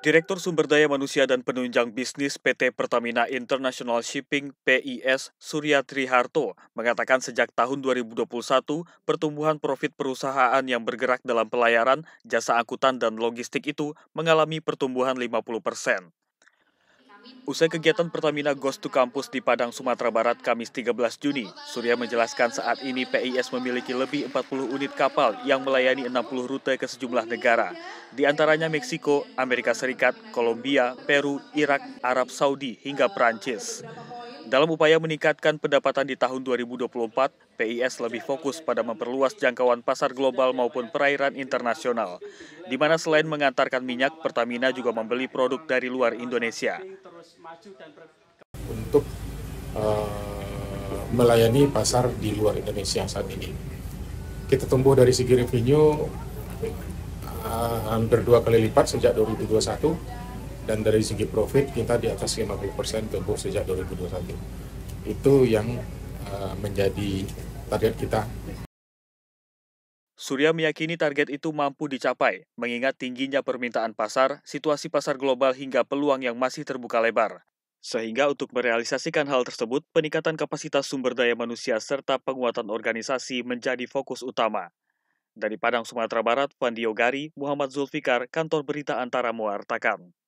Direktur Sumber Daya Manusia dan Penunjang Bisnis PT Pertamina International Shipping PIS Surya Triharto mengatakan sejak tahun 2021 pertumbuhan profit perusahaan yang bergerak dalam pelayaran, jasa angkutan dan logistik itu mengalami pertumbuhan 50 persen. Usai kegiatan Pertamina Ghost to Campus di Padang, Sumatera Barat, Kamis 13 Juni, Surya menjelaskan saat ini PIS memiliki lebih 40 unit kapal yang melayani 60 rute ke sejumlah negara, di antaranya Meksiko, Amerika Serikat, Kolombia, Peru, Irak, Arab Saudi, hingga Perancis. Dalam upaya meningkatkan pendapatan di tahun 2024, PIS lebih fokus pada memperluas jangkauan pasar global maupun perairan internasional, di mana selain mengantarkan minyak, Pertamina juga membeli produk dari luar Indonesia. Untuk uh, melayani pasar di luar Indonesia saat ini, kita tumbuh dari segi revenue uh, hampir dua kali lipat sejak 2021 dan dari segi profit kita di atas 50% tumbuh sejak 2021. Itu yang uh, menjadi target kita. Surya meyakini target itu mampu dicapai, mengingat tingginya permintaan pasar, situasi pasar global hingga peluang yang masih terbuka lebar. Sehingga untuk merealisasikan hal tersebut, peningkatan kapasitas sumber daya manusia serta penguatan organisasi menjadi fokus utama. Dari Padang, Sumatera Barat, Fandi Muhammad Zulfikar, Kantor Berita Antara Muartakan.